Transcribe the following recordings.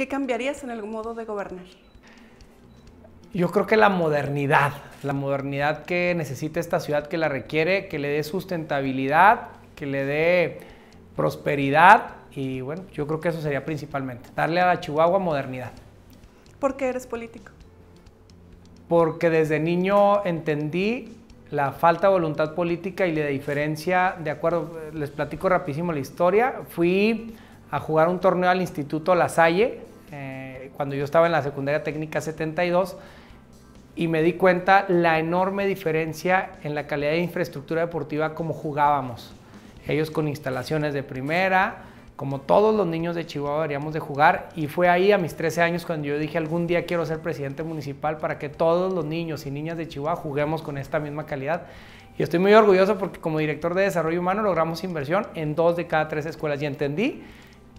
¿Qué cambiarías en el modo de gobernar? Yo creo que la modernidad, la modernidad que necesita esta ciudad, que la requiere, que le dé sustentabilidad, que le dé prosperidad y bueno, yo creo que eso sería principalmente, darle a la Chihuahua modernidad. ¿Por qué eres político? Porque desde niño entendí la falta de voluntad política y la diferencia, de acuerdo, les platico rapidísimo la historia, fui a jugar un torneo al Instituto La Salle, cuando yo estaba en la secundaria técnica 72 y me di cuenta la enorme diferencia en la calidad de infraestructura deportiva como jugábamos. Ellos con instalaciones de primera, como todos los niños de Chihuahua deberíamos de jugar y fue ahí a mis 13 años cuando yo dije algún día quiero ser presidente municipal para que todos los niños y niñas de Chihuahua juguemos con esta misma calidad. Y estoy muy orgulloso porque como director de desarrollo humano logramos inversión en dos de cada tres escuelas y entendí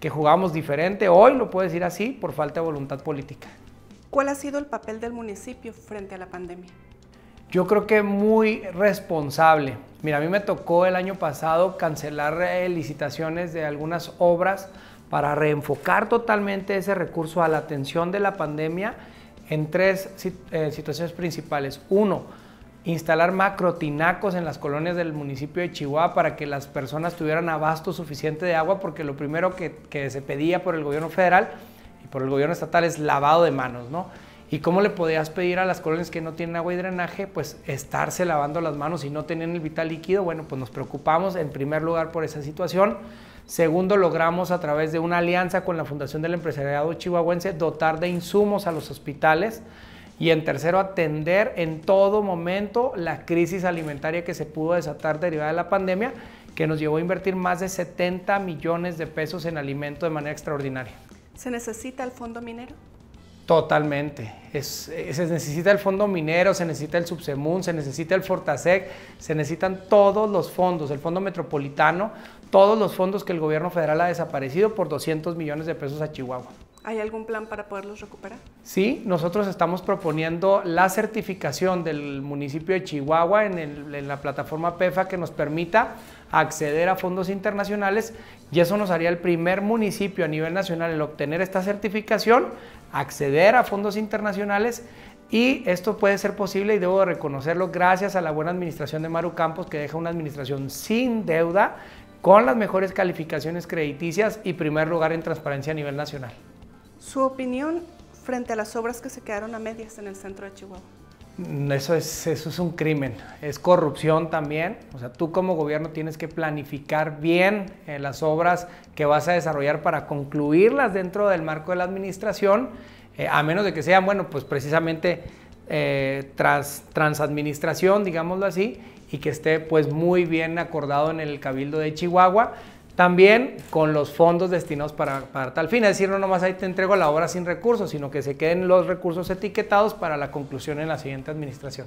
que jugamos diferente, hoy lo puedo decir así, por falta de voluntad política. ¿Cuál ha sido el papel del municipio frente a la pandemia? Yo creo que muy responsable. Mira, a mí me tocó el año pasado cancelar eh, licitaciones de algunas obras para reenfocar totalmente ese recurso a la atención de la pandemia en tres eh, situaciones principales. Uno, instalar macrotinacos en las colonias del municipio de Chihuahua para que las personas tuvieran abasto suficiente de agua, porque lo primero que, se pedía por el gobierno federal y por el gobierno estatal es lavado de manos, ¿no? ¿Y cómo le podías pedir a las colonias que no tienen agua y drenaje? Pues estarse lavando las manos y no tenían el vital líquido. Bueno, pues nos preocupamos en primer lugar por esa situación. Segundo, logramos a través de una alianza con la Fundación del Empresariado Chihuahuense dotar de insumos a los hospitales y en tercero, atender en todo momento la crisis alimentaria que se pudo desatar derivada de la pandemia, que nos llevó a invertir más de 70 millones de pesos en alimento de manera extraordinaria. ¿Se necesita el fondo minero? Totalmente. Eh, se necesita el fondo minero, se necesita el subsemun, se necesita el Fortasec, se necesitan todos los fondos, el fondo metropolitano, todos los fondos que el gobierno federal ha desaparecido por 200 millones de pesos a Chihuahua. ¿Hay algún plan para poderlos recuperar? Sí, nosotros estamos proponiendo la certificación del municipio de Chihuahua en, la plataforma PEFA que nos permita acceder a fondos internacionales y eso nos haría el primer municipio a nivel nacional en obtener esta certificación, acceder a fondos internacionales y esto puede ser posible y debo reconocerlo gracias a la buena administración de Maru Campos que deja una administración sin deuda con las mejores calificaciones crediticias y primer lugar en transparencia a nivel nacional. Su opinión frente a las obras que se quedaron a medias en el centro de Chihuahua. Mm, eso es, eso es un crimen, es corrupción también. O sea, tú como gobierno tienes que planificar bien eh, las obras que vas a desarrollar para concluirlas dentro del marco de la administración, eh, a menos de que sean, bueno, pues precisamente eh, tras transadministración, digámoslo así, y que esté pues muy bien acordado en el Cabildo de Chihuahua. También con los fondos destinados para, tal fin. Es decir, no nomás ahí te entrego la obra sin recursos, sino que se queden los recursos etiquetados para la conclusión en la siguiente administración.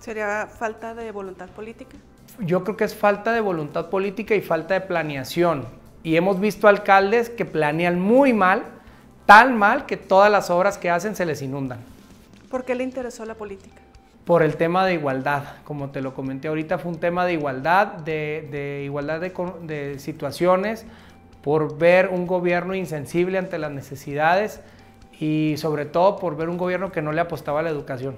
¿Sería falta de voluntad política? Yo creo que es falta de voluntad política y falta de planeación. Y hemos visto alcaldes que planean muy mal, tan mal que todas las obras que hacen se les inundan. ¿Por qué le interesó la política? por el tema de igualdad. Como te lo comenté ahorita, fue un tema de igualdad, de, igualdad de, situaciones, por ver un gobierno insensible ante las necesidades y sobre todo por ver un gobierno que no le apostaba a la educación.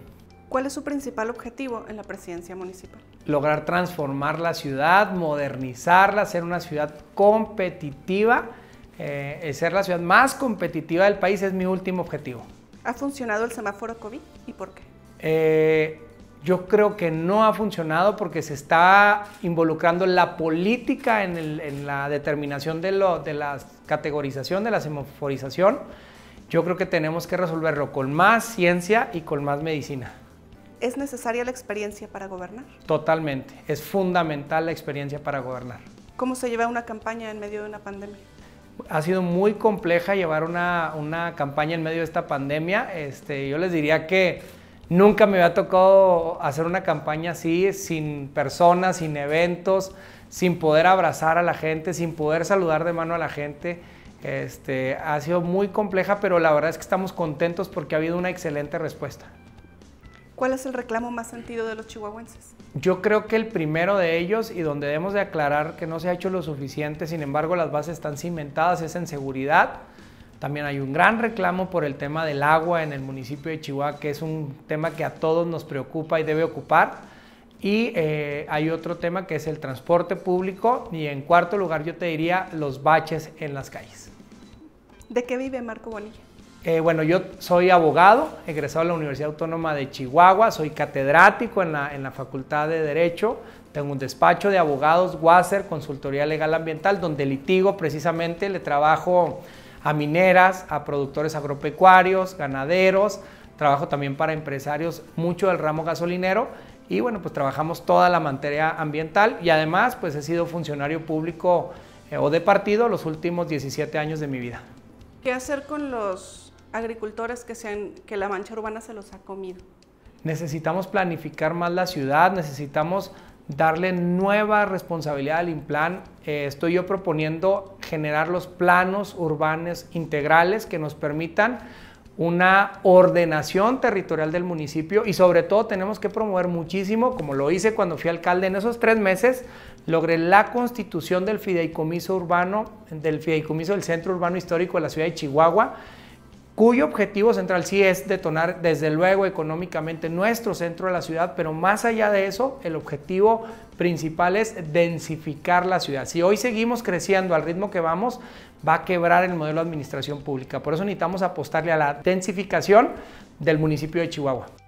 ¿Cuál es su principal objetivo en la presidencia municipal? Lograr transformar la ciudad, modernizarla, ser una ciudad competitiva. Eh, ser la ciudad más competitiva del país es mi último objetivo. ¿Ha funcionado el semáforo COVID y por qué? Eh, yo creo que no ha funcionado porque se está involucrando la política en, la determinación de, de la categorización, de la semoforización. Yo creo que tenemos que resolverlo con más ciencia y con más medicina. ¿Es necesaria la experiencia para gobernar? Totalmente, es fundamental la experiencia para gobernar. ¿Cómo se lleva una campaña en medio de una pandemia? Ha sido muy compleja llevar una, campaña en medio de esta pandemia. Este, yo les diría que Nunca me había tocado hacer una campaña así, sin personas, sin eventos, sin poder abrazar a la gente, sin poder saludar de mano a la gente. Este, ha sido muy compleja, pero la verdad es que estamos contentos porque ha habido una excelente respuesta. ¿Cuál es el reclamo más sentido de los chihuahuenses? Yo creo que el primero de ellos y donde debemos de aclarar que no se ha hecho lo suficiente, sin embargo las bases están cimentadas, es en seguridad, también hay un gran reclamo por el tema del agua en el municipio de Chihuahua, que es un tema que a todos nos preocupa y debe ocupar. Y eh, hay otro tema que es el transporte público y en cuarto lugar yo te diría los baches en las calles. ¿De qué vive Marco Bonilla? Eh, bueno, yo soy abogado, egresado a la Universidad Autónoma de Chihuahua, soy catedrático en la, en la Facultad de Derecho, tengo un despacho de abogados, Wasser, Consultoría Legal Ambiental, donde litigo precisamente, le trabajo a mineras, a productores agropecuarios, ganaderos, trabajo también para empresarios, mucho del ramo gasolinero y bueno, pues trabajamos toda la materia ambiental y además pues he sido funcionario público eh, o de partido los últimos 17 años de mi vida. ¿Qué hacer con los agricultores que, sean, que la mancha urbana se los ha comido? Necesitamos planificar más la ciudad, necesitamos darle nueva responsabilidad al IMPLAN. Eh, estoy yo proponiendo generar los planos urbanos integrales que nos permitan una ordenación territorial del municipio y sobre todo tenemos que promover muchísimo, como lo hice cuando fui alcalde en esos tres meses, logré la constitución del fideicomiso urbano, del fideicomiso del Centro Urbano Histórico de la ciudad de Chihuahua, cuyo objetivo central sí es detonar desde luego económicamente nuestro centro de la ciudad, pero más allá de eso, el objetivo principal es densificar la ciudad. Si hoy seguimos creciendo al ritmo que vamos, va a quebrar el modelo de administración pública. Por eso necesitamos apostarle a la densificación del municipio de Chihuahua.